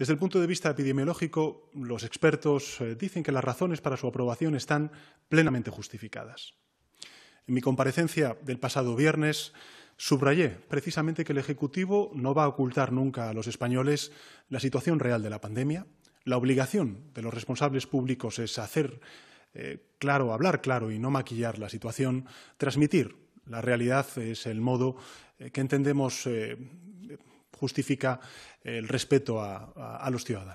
Desde el punto de vista epidemiológico, los expertos eh, dicen que las razones para su aprobación están plenamente justificadas. En mi comparecencia del pasado viernes, subrayé precisamente que el Ejecutivo no va a ocultar nunca a los españoles la situación real de la pandemia. La obligación de los responsables públicos es hacer eh, claro, hablar claro y no maquillar la situación, transmitir la realidad es el modo eh, que entendemos justifica el respeto a, los ciudadanos.